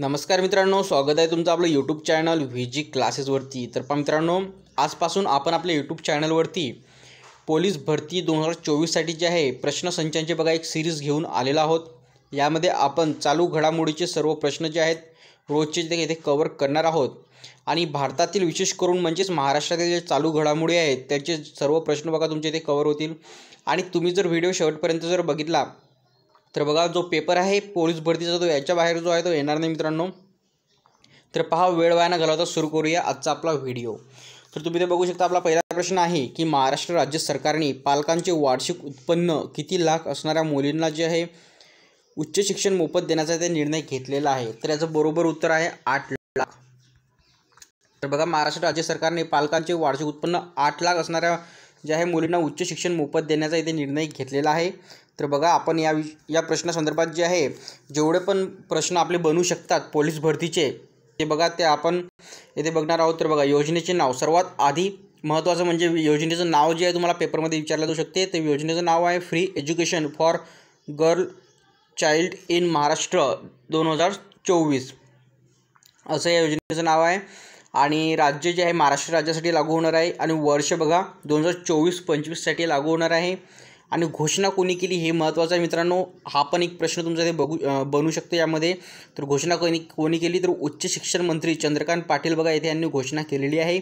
नमस्कार मित्रांनो स्वागत आहे तुमचं आपलं यूट्यूब चॅनल व्ही जी क्लासेसवरती तर पण मित्रांनो आजपासून आपण आपल्या यूट्यूब चॅनलवरती पोलीस भरती दोन हजार चोवीससाठी जे आहे प्रश्नसंचांचे बघा एक सिरीज घेऊन आलेला आहोत यामध्ये आपण चालू घडामोडीचे सर्व प्रश्न जे आहेत रोजचे ते इथे कवर करणार आहोत आणि भारतातील विशेष करून म्हणजेच महाराष्ट्रातील जे चालू घडामोडी आहेत त्याचे सर्व प्रश्न बघा तुमचे इथे कवर होतील आणि तुम्ही जर व्हिडिओ शेवटपर्यंत जर बघितला तर बघा जो पेपर आहे पोलीस भरतीचा तो याच्या बाहेर जो आहे तो येणार नाही मित्रांनो तर पहा वेळ वाया न घालवता सुरू करूया आजचा आपला व्हिडिओ तर तुम्ही ते बघू शकता आपला पहिला प्रश्न आहे की महाराष्ट्र राज्य सरकारने पालकांचे वार्षिक उत्पन्न किती लाख असणाऱ्या मुलींना जे आहे उच्च शिक्षण मोफत देण्याचा ते निर्णय घेतलेला आहे तर याचं बरोबर उत्तर आहे आठ लाख तर बघा महाराष्ट्र राज्य सरकारने पालकांचे वार्षिक उत्पन्न आठ लाख असणाऱ्या ज्या आहे मुलींना उच्च शिक्षण मोफत देण्याचा इथे निर्णय घेतलेला आहे तर बघा आपण या विश या प्रश्नासंदर्भात जे आहे जेवढे पण प्रश्न आपले बनू शकतात पोलीस भरतीचे ते बघा ते आपण येथे बघणार आहोत तर बघा योजनेचे नाव सर्वात आधी महत्त्वाचं म्हणजे योजनेचं नाव जे आहे तुम्हाला पेपरमध्ये विचारलं जाऊ शकते ते योजनेचं नाव आहे free education for girl child in Maharashtra दोन हजार चोवीस असं या योजनेचं नाव आहे आणि राज्य जे आहे महाराष्ट्र राज्यासाठी लागू होणार आहे आणि वर्ष बघा दोन हजार चोवीस पंचवीससाठी लागू होणार आहे आणि घोषणा कोणी केली हे महत्त्वाचं आहे मित्रांनो हा पण एक प्रश्न तुमचा ते बघू बनू शकतो यामध्ये तर घोषणा कोणी कोणी केली तर उच्च शिक्षण मंत्री चंद्रकांत पाटील बघा येथे यांनी घोषणा केलेली आहे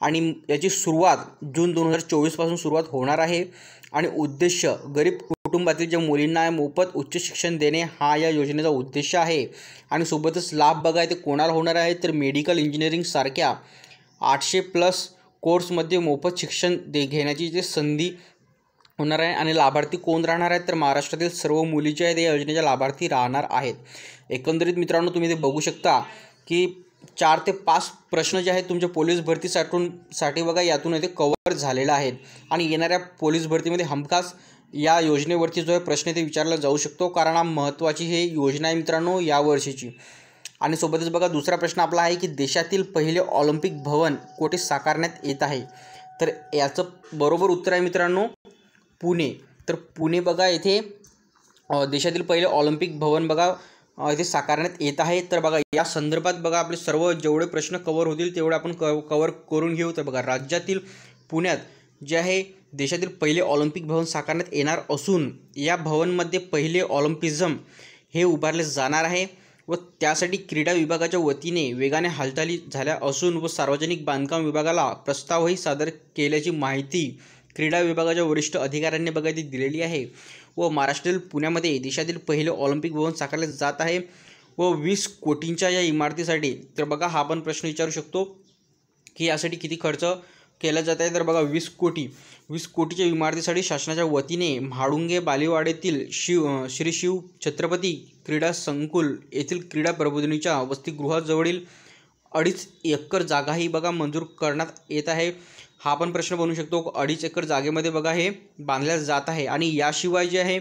आणि याची सुरुवात जून दोन हजार चोवीसपासून सुरुवात होणार आहे आणि उद्देश गरीब कुटुंबातील ज्या मुलींना मोफत उच्च शिक्षण देणे हा या योजनेचा उद्देश आहे आणि सोबतच लाभ बघा येथे कोणाला होणार आहे तर मेडिकल इंजिनिअरिंगसारख्या आठशे प्लस कोर्समध्ये मोफत शिक्षण दे घेण्याची जे संधी होणार आहे आणि लाभार्थी कोण राहणार आहेत तर महाराष्ट्रातील सर्व मुली ज्या आहेत या योजनेच्या लाभार्थी राहणार आहेत एकंदरीत मित्रांनो तुम्ही ते बघू शकता की चार ते पाच प्रश्न जे आहेत तुमच्या पोलीस साठून साठी बघा यातून येथे कवर झालेला आहे आणि येणाऱ्या पोलीस भरतीमध्ये हमखास या योजनेवरती जो आहे प्रश्न ते विचारला जाऊ शकतो कारण हा महत्त्वाची हे योजना आहे मित्रांनो यावर्षीची आणि सोबतच बघा दुसरा प्रश्न आपला आहे की देशातील पहिले ऑलिम्पिक भवन कोठे साकारण्यात येत आहे तर याचं बरोबर उत्तर आहे मित्रांनो पुणे तर पुणे बघा येथे देशातील पहिले ऑलिम्पिक भवन बघा इथे साकारण्यात येत आहे तर बघा या संदर्भात बघा आपले सर्व जेवढे प्रश्न कवर होतील तेवढे आपण क कवर करून घेऊ तर बघा राज्यातील पुण्यात जे आहे देशातील पहिले ऑलिम्पिक भवन साकारण्यात येणार असून या भवनमध्ये पहिले ऑलिम्पिझम हे उभारले जाणार आहे व त्यासाठी क्रीडा विभागाच्या वतीने वेगाने हालचाली झाल्या असून व सार्वजनिक बांधकाम विभागाला प्रस्तावही सादर केल्याची माहिती क्रीडा विभागाच्या वरिष्ठ अधिकाऱ्यांनी बघायची दिलेली आहे व महाराष्ट्रातील पुण्यामध्ये देशातील पहिले ऑलिम्पिक भवन साकारले जात आहे व वीस कोटींच्या या इमारतीसाठी तर बघा हा पण प्रश्न विचारू शकतो की यासाठी किती खर्च केला जात आहे तर बघा वीस कोटी वीस कोटीच्या इमारतीसाठी शासनाच्या वतीने म्हाळुंगे बालेवाडेतील शिव श्री शिव छत्रपती क्रीडा संकुल येथील क्रीडा प्रबोधिनीच्या वसतिगृहाजवळील अडीच एकर जागाही बघा मंजूर करण्यात येत आहे हा पण प्रश्न बनू शकतो अडीच एकर जागेमध्ये बघा हे बांधल्या जात आहे आणि याशिवाय जे आहे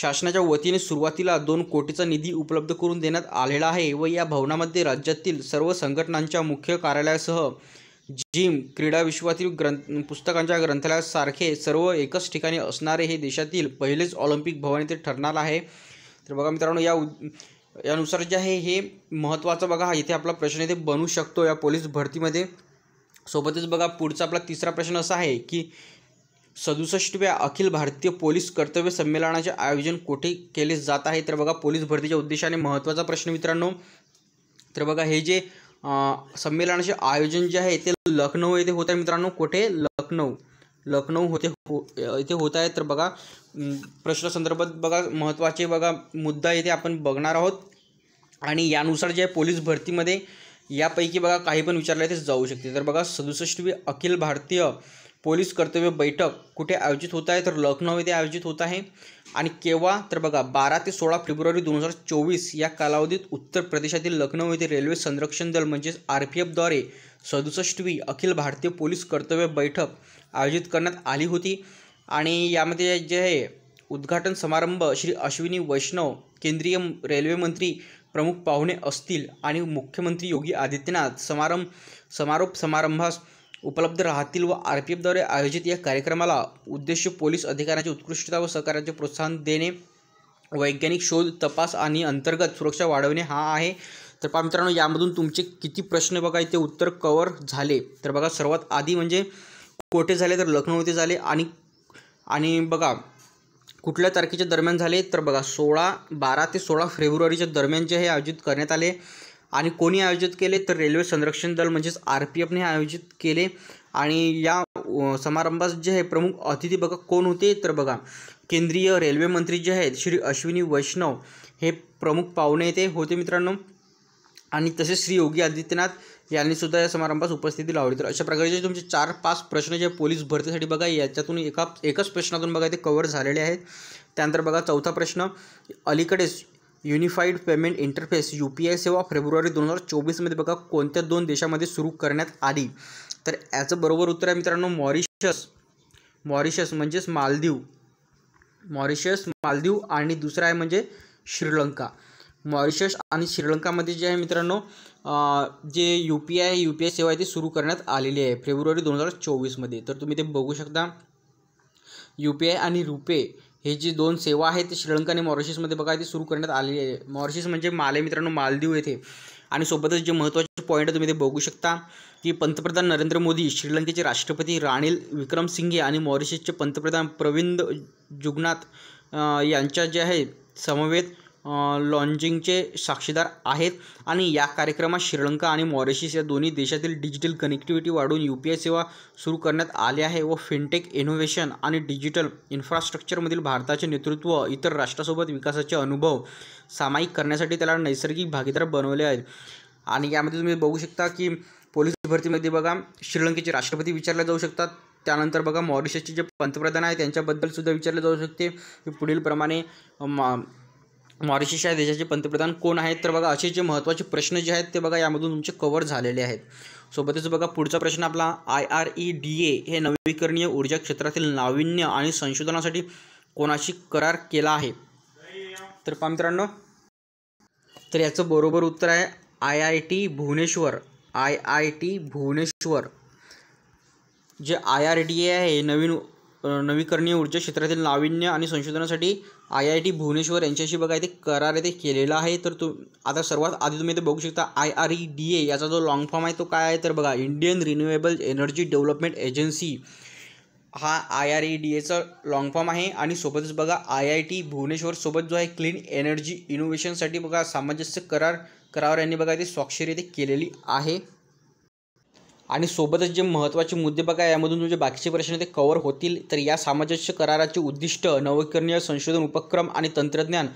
शासनाच्या वतीने सुरुवातीला दोन कोटीचा निधी उपलब्ध करून देण्यात आलेला आहे व या भवनामध्ये राज्यातील सर्व संघटनांच्या मुख्य कार्यालयासह जिम क्रीडा विश्वातील ग्रंथ पुस्तकांच्या ग्रंथालयासारखे सर्व एकच ठिकाणी असणारे हे देशातील पहिलेच ऑलिम्पिक भवन इथे ठरणार आहे तर बघा मित्रांनो या यानुसार जे आहे हे महत्त्वाचं बघा इथे आपला प्रश्न इथे बनू शकतो या पोलीस भरतीमध्ये सोबतच बघा पुढचा आपला तिसरा प्रश्न असा आहे की सदुसष्टव्या अखिल भारतीय पोलीस कर्तव्य संमेलनाचे आयोजन कोठे केले जात आहे तर बघा पोलीस भरतीच्या उद्देशाने महत्त्वाचा प्रश्न मित्रांनो तर बघा हे जे संमेलनाचे आयोजन जे आहे ते लखनऊ येथे होत आहे मित्रांनो कुठे लखनऊ लखनऊ होते हो इथे होत आहे तर बघा प्रश्नासंदर्भात बघा महत्त्वाचे बघा मुद्दा येथे आपण बघणार आहोत आणि यानुसार जे आहे पोलीस भरतीमध्ये यापैकी बघा काही पण विचारलं ते जाऊ शकते तर बघा सदुसष्टवी अखिल भारतीय पोलीस कर्तव्य बैठक कुठे आयोजित होत आहे तर लखनौ येथे आयोजित होत आहे आणि केव्हा तर बघा बारा ते सोळा फेब्रुवारी दोन हजार चोवीस या कालावधीत उत्तर प्रदेशातील लखनौ येथे रेल्वे संरक्षण दल म्हणजेच आर पी एफद्वारे सदुसष्टवी अखिल भारतीय पोलीस कर्तव्य बैठक आयोजित करण्यात आली होती आणि यामध्ये जे आहे उद्घाटन समारंभ श्री अश्विनी वैष्णव केंद्रीय रेल्वे मंत्री प्रमुख पाहुणे असतील आणि मुख्यमंत्री योगी आदित्यनाथ समारंभ समारोप समारंभास उपलब्ध राहतील व आर पी एफद्वारे आयोजित या कार्यक्रमाला उद्देश पोलीस अधिकाऱ्यांची उत्कृष्टता व सहकार्याचे प्रोत्साहन देणे वैज्ञानिक शोध तपास आणि अंतर्गत सुरक्षा वाढवणे हा आहे तर पहा मित्रांनो यामधून तुमचे किती प्रश्न बघा इथे उत्तर कवर झाले तर बघा सर्वात आधी म्हणजे कोठे झाले तर लखनौ येथे झाले आणि आणि बघा कुठल्या तारखेच्या दरम्यान झाले तर बघा सोळा बारा ते सोळा फेब्रुवारीच्या दरम्यान जे हे आयोजित करण्यात आले आणि कोणी आयोजित केले तर रेल्वे संरक्षण दल म्हणजेच आर पी एफने आयोजित केले आणि या समारंभात जे आहे प्रमुख अतिथी बघा कोण होते तर बघा केंद्रीय रेल्वे मंत्री जे आहेत श्री अश्विनी वैष्णव हे प्रमुख पाहुणे ते होते मित्रांनो आणि तसेच श्री योगी आदित्यनाथ यांनी सुद्धा या समारंभास उपस्थिती लावली तर अशा प्रकारचे तुमचे चार पाच प्रश्न जे पोलीस भरतीसाठी बघा याच्यातून एका एकच प्रश्नातून बघा ते कवर झालेले आहेत त्यानंतर बघा चौथा प्रश्न अलीकडेच unified payment interface U P I सेवा फेब्रुवारी दोन हजार चोवीसमध्ये बघा कोणत्या दोन देशामध्ये सुरू करण्यात आली तर याचं बरोबर उत्तर आहे मित्रांनो मॉरिशस मॉरिशस म्हणजेच मालदीव मॉरिशस मालदीव आणि दुसरा आहे म्हणजे श्रीलंका मॉरिशस आणि श्रीलंकामध्ये जे आहे मित्रांनो जे U P I U P I सेवा आहे ती सुरू करण्यात आलेली आहे फेब्रुवारी दोन हजार चोवीसमध्ये तर तुम्ही ते बघू शकता यू पी आय आणि रुपे हे जी दोन सेवा आहेत ते श्रीलंका आणि मॉरिशसमध्ये बघा ती सुरू करण्यात आलेली आहे मॉरिशस म्हणजे माले मित्रांनो मालदीव येथे आणि सोबतच जे महत्त्वाचे पॉईंट तुम्ही ते बघू शकता की पंतप्रधान नरेंद्र मोदी श्रीलंकेचे राष्ट्रपती राणील विक्रमसिंघे आणि मॉरिशसचे पंतप्रधान प्रविंद जुगनाथ यांच्या जे आहे समवेत लॉन्जिंगचे साक्षीदार आहेत आणि या कार्यक्रमात श्रीलंका आणि मॉरिशस या दोन्ही देशातील डिजिटल कनेक्टिव्हिटी वाढवून यू पी आय सेवा सुरू करण्यात आली आहे व फिनटेक इनोव्हेशन आणि डिजिटल इन्फ्रास्ट्रक्चरमधील भारताचे नेतृत्व इतर राष्ट्रासोबत विकासाचे अनुभव सामायिक करण्यासाठी त्याला नैसर्गिक भागीदार बनवले आहेत आणि यामध्ये तुम्ही बघू शकता की पोलीस भरतीमध्ये बघा श्रीलंकेचे राष्ट्रपती विचारले जाऊ शकतात त्यानंतर बघा मॉरिशसचे जे पंतप्रधान आहे त्यांच्याबद्दलसुद्धा विचारले जाऊ शकते पुढील प्रमाणे मॉरिशस या देशाचे पंतप्रधान कोण आहेत तर बघा असे जे महत्त्वाचे प्रश्न जे आहेत ते बघा यामधून तुमचे कवर झालेले आहेत सोबतच बघा पुढचा प्रश्न आपला I R E D A हे नवीकरणीय ऊर्जा क्षेत्रातील नाविन्य आणि संशोधनासाठी कोणाशी करार केला आहे तर पहा मित्रांनो तर याचं बरोबर उत्तर आहे I I T Bhubaneswar I I T Bhubaneswar जे आय आर डी ए आहे नवीन नवीकरणीय ऊर्जा क्षेत्रातील नाविन्य आणि संशोधनासाठी आय आय टी भुवनेश्वर यांच्याशी बघा इथे करार इथे केलेला आहे तर तू आता सर्वात आधी तुम्ही ते बघू शकता I R E D A याचा जो लॉंग फॉर्म आहे तो काय आहे तर बघा Indian renewable energy development agency हा आय आर ई डी एचा लॉंग फॉर्म आहे आणि सोबतच बघा आय आय टी भुवनेश्वरसोबत जो आहे क्लीन एनर्जी इनोव्हेशनसाठी बघा सामंजस्य करार करावर यांनी बघा ते स्वाक्षरी इथे केलेली आहे आणि सोबतच जे महत्त्वाचे मुद्दे बघा यामधून तुमचे बाकीचे प्रश्न ते कव्हर होतील तर या सामंजस्य कराराचे उद्दिष्ट नवीकरणीय संशोधन उपक्रम आणि तंत्रज्ञान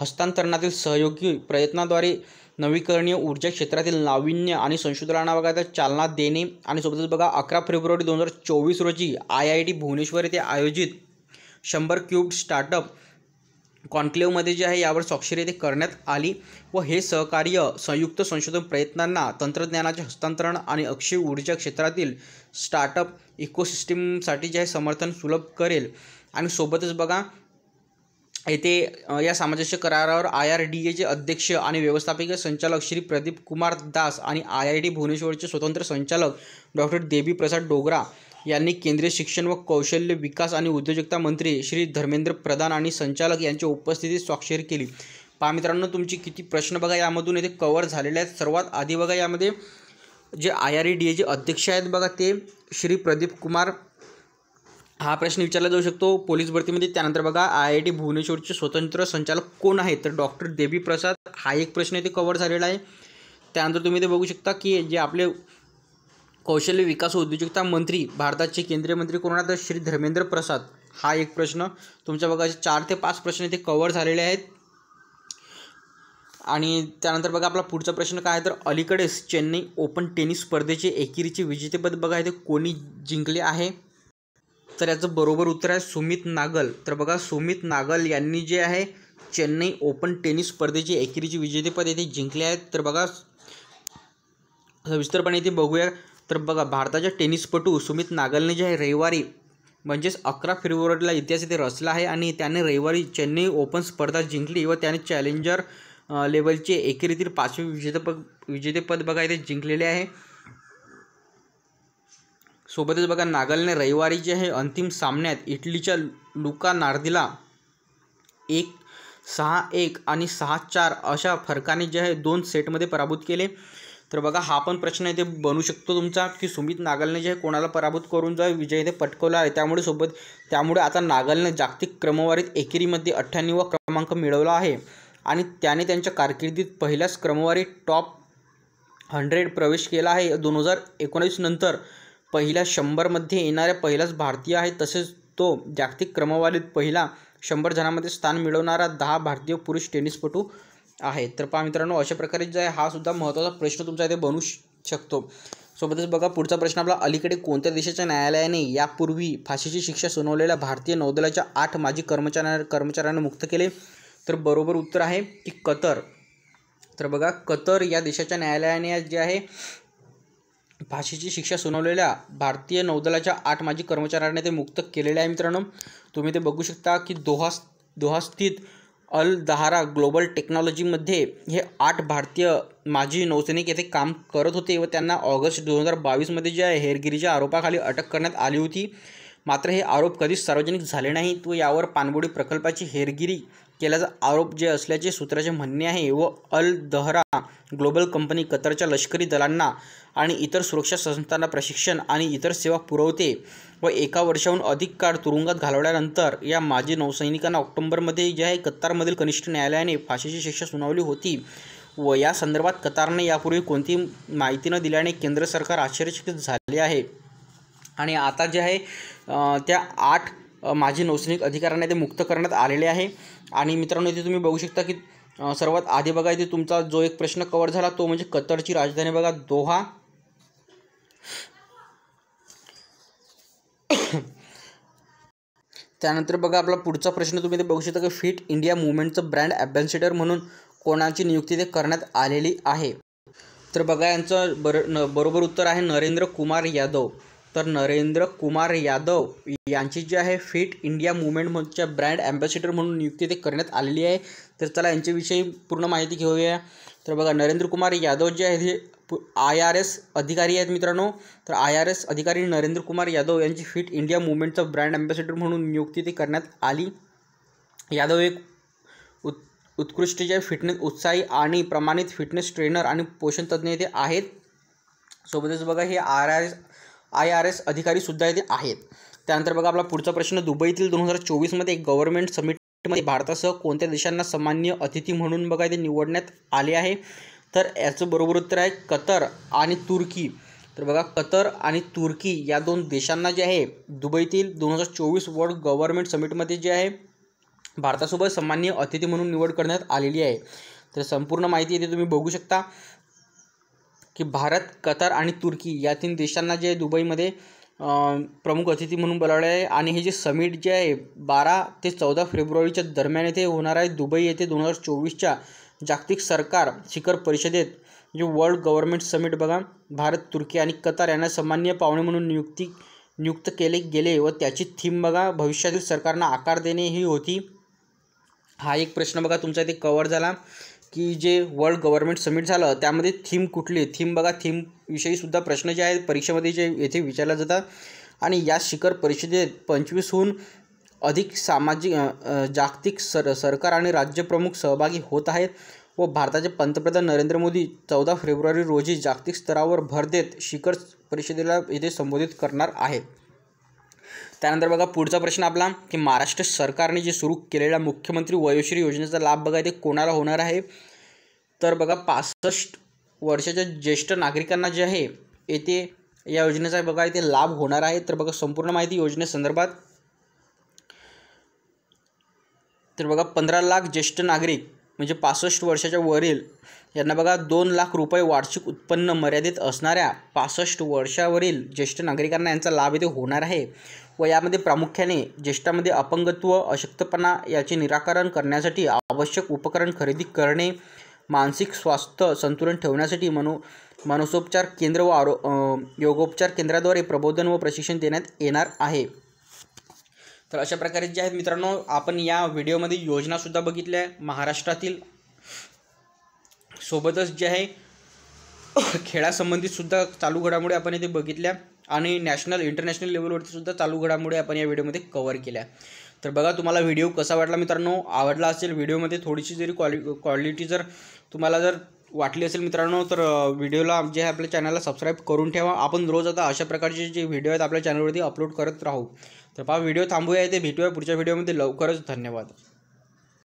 हस्तांतरणातील सहयोगी प्रयत्नाद्वारे नवीकरणीय ऊर्जा क्षेत्रातील नाविन्य आणि संशोधनाला बघा चालना देणे आणि सोबतच बघा अकरा फेब्रुवारी दोन हजार चोवीस रोजी आय आय टी भुवनेश्वर येथे आयोजित शंभर क्यूब स्टार्टअप कॉन्क्लेव्हमध्ये जे आहे यावर स्वाक्षरी ते करण्यात आली व हे सहकार्य संयुक्त संशोधन प्रयत्नांना तंत्रज्ञानाचे हस्तांतरण आणि अक्षय ऊर्जा क्षेत्रातील स्टार्टअप इकोसिस्टीमसाठी जे आहे समर्थन सुलभ करेल आणि सोबतच बघा येथे या सामंजस्य करारावर आय आर डी एचे अध्यक्ष आणि व्यवस्थापकीय संचालक श्री प्रदीप कुमार दास आणि आय आय टी भुवनेश्वरचे स्वतंत्र संचालक डॉक्टर देवी प्रसाद डोगरा यांनी केंद्रीय शिक्षण व कौशल्य विकास आणि उद्योजकता मंत्री श्री धर्मेंद्र प्रधान आणि संचालक यांच्या उपस्थितीत स्वाक्षरी केली पहा मित्रांनो तुमची किती प्रश्न बघा यामधून येथे कवर झालेले आहेत सर्वात आधी बघा यामध्ये जे आय आर ई डी एचे अध्यक्ष आहेत बघा ते श्री प्रदीप कुमार हा प्रश्न विचारला जाऊ शकतो पोलीस भरतीमध्ये त्यानंतर बघा आय आय टी भुवनेश्वरचे स्वतंत्र संचालक कोण आहेत तर डॉक्टर देवी प्रसाद हा एक प्रश्न इथे कव्हर झालेला आहे त्यानंतर तुम्ही ते बघू शकता की जे आपले कौशल्य विकास उद्योजकता मंत्री भारताचे केंद्रीय मंत्री कोण आहेत श्री धर्मेंद्र प्रसाद हा एक प्रश्न तुमच्या बघा चार ते पाच प्रश्न इथे कव्हर झालेले आहेत आणि त्यानंतर बघा आपला पुढचा प्रश्न काय आहे तर अलीकडेच चेन्नई ओपन टेनिस स्पर्धेचे एकेरीचे विजेतेपद बघा इथे कोणी जिंकले आहे तर याचं बरोबर उत्तर आहे सुमित नागल तर बघा सुमित नागल यांनी जे आहे चेन्नई ओपन टेनिस स्पर्धेचे एकेरीचे विजेतेपद इथे जिंकले आहेत तर बघा सविस्तरपणे इथे बघूया तर बघा भारताच्या टेनिसपटू सुमित नागलने जे आहे रविवारी म्हणजेच अकरा फेब्रुवारीला इतिहास इथे रचला आहे आणि त्याने रविवारी चेन्नई ओपन स्पर्धा जिंकली व त्याने चॅलेंजर लेवलचे एकेरीतील पाचवे विजेतेपद विजेतेपद बघा इथे जिंकलेले आहे सोबतच बघा नागलने रविवारी जे आहे अंतिम सामन्यात इटलीच्या लुका नार्दीला एक सहा एक आणि सहा चार अशा फरकाने जे आहे दोन सेटमध्ये पराभूत केले तर बघा हा पण प्रश्न इथे बनू शकतो तुमचा की सुमित नागलने जे कोणाला पराभूत करून जो विजय इथे पटकवला आहे त्यामुळे सोबत त्यामुळे आता नागलने जागतिक क्रमवारीत एकेरीमध्ये अठ्ठ्याण्णव क्रमांक मिळवला आहे आणि त्याने त्यांच्या कारकिर्दीत पहिल्याच क्रमवारीत टॉप हंड्रेड प्रवेश केला आहे दोन हजार एकोणीस नंतर पहिल्या शंभरमध्ये येणाऱ्या पहिलाच भारतीय आहे तसेच तो जागतिक क्रमवारीत पहिला शंभर जणांमध्ये स्थान मिळवणारा दहा भारतीय पुरुष टेनिसपटू आहे तर पहा मित्रांनो अशा प्रकारे जे आहे हा सुद्धा महत्त्वाचा प्रश्न तुमचा इथे बनू शकतो सोबतच बघा पुढचा प्रश्न आपला अलीकडे कोणत्या देशाच्या न्यायालयाने यापूर्वी फाशीची शिक्षा सुनावलेल्या भारतीय नौदलाच्या आठ माजी कर्मचाऱ्या कर्मचाऱ्यांना मुक्त केले तर बरोबर उत्तर आहे की कतर तर बघा कतर या देशाच्या न्यायालयाने जे आहे फाशीची शिक्षा सुनावलेल्या भारतीय नौदलाच्या आठ माजी कर्मचाऱ्यांना ते मुक्त केलेले आहे मित्रांनो तुम्ही ते बघू शकता की दोहा दोहास्थित अल दहारा ग्लोबल टेक्नॉलॉजीमध्ये हे आठ भारतीय माजी नौसैनिक येथे काम करत होते व त्यांना ऑगस्ट दोन हजार बावीसमध्ये ज्या हेरगिरीच्या आरोपाखाली अटक करण्यात आली होती मात्र हे आरोप कधीच सार्वजनिक झाले नाहीत व यावर पाणबुडी प्रकल्पाची हेरगिरी केल्याचा आरोप जे असल्याचे सूत्राचे म्हणणे आहे व अल दहरा ग्लोबल कंपनी कतरच्या लष्करी दलांना आणि इतर सुरक्षा संस्थांना प्रशिक्षण आणि इतर सेवा पुरवते व एका वर्षाहून अधिक काळ तुरुंगात घालवल्यानंतर या माजी नौसैनिकांना ऑक्टोंबरमध्ये जे आहे कतारमधील कनिष्ठ न्यायालयाने फाशीची शिक्षा सुनावली होती व या संदर्भात कतारने यापूर्वी कोणती माहिती न दिल्याने केंद्र सरकार आश्चर्यचकित झाले आहे आणि आता जे आहे त्या आठ माजी नौसैनिक अधिकाऱ्यांना ते मुक्त करण्यात आलेले आहे आणि मित्रांनो इथे तुम्ही बघू शकता की सर्वात आधी बघा इथे तुमचा जो एक प्रश्न कवर झाला तो म्हणजे कतरची राजधानी बघा दोहा त्यानंतर बघा आपला पुढचा प्रश्न तुम्ही ते बघू शकता की फिट इंडिया मुवमेंटचं ब्रँड ॲम्बॅन्सेडर म्हणून कोणाची नियुक्ती ते करण्यात आलेली आहे तर बघा यांचं बर बरोबर उत्तर आहे नरेंद्र कुमार यादव तर नरेंद्र कुमार यादव यांची जी आहे फिट इंडिया मुवमेंटच्या ब्रँड ॲम्बॅसिडर म्हणून नियुक्ती ते करण्यात आलेली आहे तर चला यांच्याविषयी पूर्ण माहिती घेऊया तर बघा नरेंद्र कुमार यादव जे आहेत हे आय आर एस अधिकारी आहेत मित्रांनो तर आय आर एस अधिकारी नरेंद्र कुमार यादव यांची फिट इंडिया मुवमेंटचा ब्रँड ॲम्बॅसिडर म्हणून नियुक्ती ते करण्यात आली यादव एक उत् उत्कृष्ट जे फिटनेस उत्साही आणि प्रमाणित फिटनेस ट्रेनर आणि पोषण तज्ज्ञ ते आहेत सोबतच बघा हे R R S I R S अधिकारीसुद्धा इथे आहेत त्यानंतर बघा आपला पुढचा प्रश्न दुबईतील दोन हजार चोवीसमध्ये एक गव्हर्नमेंट समिटमध्ये भारतासह कोणत्या देशांना सामान्य अतिथी म्हणून बघा इथे निवडण्यात आले आहे तर याचं बरोबर उत्तर आहे कतर आणि तुर्की तर बघा कतर आणि तुर्की या दोन देशांना जे आहे दुबईतील दोन हजार चोवीस वर्ल्ड गव्हर्नमेंट समिटमध्ये जे आहे भारतासोबत सामान्य अतिथी म्हणून निवड करण्यात आलेली आहे तर संपूर्ण माहिती इथे तुम्ही बघू शकता की भारत कतार आणि तुर्की या तीन देशांना जे दुबईमध्ये प्रमुख अतिथी म्हणून बोलावले आहे आणि हे जे समिट जे आहे बारा ते चौदा फेब्रुवारीच्या दरम्यान येथे होणार आहे दुबई येथे दोन हजार चोवीसच्या जागतिक सरकार शिखर परिषदेत जे वर्ल्ड गव्हर्नमेंट समिट बघा भारत तुर्की आणि कतार यांना सामान्य पाहुणे म्हणून नियुक्ती नियुक्त केले गेले व त्याची थीम बघा भविष्यातील सरकारना आकार देणे ही होती हा एक प्रश्न बघा तुमचा इथे कवर झाला की जे वर्ल्ड गव्हर्नमेंट समिट झालं त्यामध्ये थीम कुठली थीम बघा थीम प्रश्न जे आहेत परीक्षेमध्ये जे येथे विचारल्या जातात आणि या शिखर परिषदेत पंचवीसहून अधिक सामाजिक जागतिक सर सरकार आणि राज्यप्रमुख सहभागी होत आहेत व भारताचे पंतप्रधान नरेंद्र मोदी चौदा फेब्रुवारी रोजी जागतिक स्तरावर भर देत शिखर परिषदेला येथे संबोधित करणार आहेत त्यानंतर बघा पुढचा प्रश्न आपला की महाराष्ट्र सरकारने जे सुरू केलेल्या मुख्यमंत्री वयोश्री योजनेचा लाभ बघा ते कोणाला होणार आहे तर बघा पासष्ट वर्षाच्या ज्येष्ठ नागरिकांना जे आहे येथे या योजनेचा बघा इथे लाभ होणार आहे तर बघा संपूर्ण माहिती योजनेसंदर्भात तर बघा पंधरा लाख ज्येष्ठ नागरिक म्हणजे पासष्ट वर्षाच्या वरील यांना बघा दोन लाख रुपये वार्षिक उत्पन्न मर्यादित असणाऱ्या पासष्ट वर्षावरील ज्येष्ठ नागरिकांना यांचा लाभ इथे होणार आहे वयामध्ये प्रामुख्याने ज्येष्ठामध्ये अपंगत्व अशक्तपणा याचे निराकरण करण्यासाठी आवश्यक उपकरण खरेदी करणे मानसिक स्वास्थ्य संतुलन ठेवण्यासाठी मनो मानसोपचार केंद्र व आरो योगोपचार केंद्राद्वारे प्रबोधन व प्रशिक्षण देण्यात येणार आहे तर अशा प्रकारे जे आहेत मित्रांनो आपण या व्हिडिओमध्ये योजनासुद्धा बघितल्या महाराष्ट्रातील सोबतच जे आहे खेळासंबंधितसुद्धा चालू घडामोडी आपण इथे बघितल्या आणि नॅशनल इंटरनॅशनल लेवलवरती सुद्धा चालू घडामोडी आपण या व्हिडिओमध्ये कव्हर केल्या तर बघा तुम्हाला व्हिडिओ कसा वाटला मित्रांनो आवडला असेल व्हिडिओमध्ये थोडीशी जरी क्वालि क्वालिटी जर तुम्हाला जर वाटली असेल मित्रांनो तर व्हिडिओला जे आपल्या चॅनलला सबस्क्राईब करून ठेवा आपण रोज आता अशा प्रकारचे जे व्हिडिओ आहेत आपल्या चॅनलवरती अपलोड करत राहू तर पहा व्हिडिओ थांबूया ते भेटूया पुढच्या व्हिडिओमध्ये लवकरच धन्यवाद